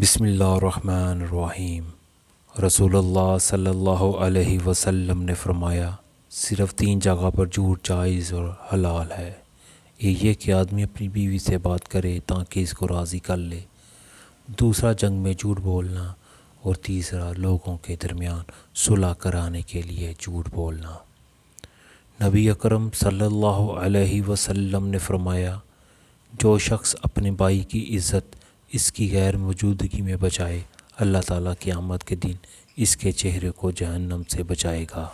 بسم اللہ الرحمن الرحیم رسول اللہ صلی اللہ علیہ وسلم نے فرمایا صرف تین جگہ پر جھوٹ جائز اور حلال ہے یہ کہ آدمی اپنی بیوی سے بات کرے تاکہ اس کو راضی کر لے دوسرا جنگ میں جھوٹ بولنا اور تیسرا لوگوں کے درمیان صلح کرانے کے لیے جھوٹ بولنا نبی اکرم صلی اللہ علیہ وسلم نے فرمایا جو شخص اپنے بھائی کی عزت इसकी गैर मौजूदगी में बचाए अल्लाह ताला आमद के दिन इसके चेहरे को जहन्नम से बचाएगा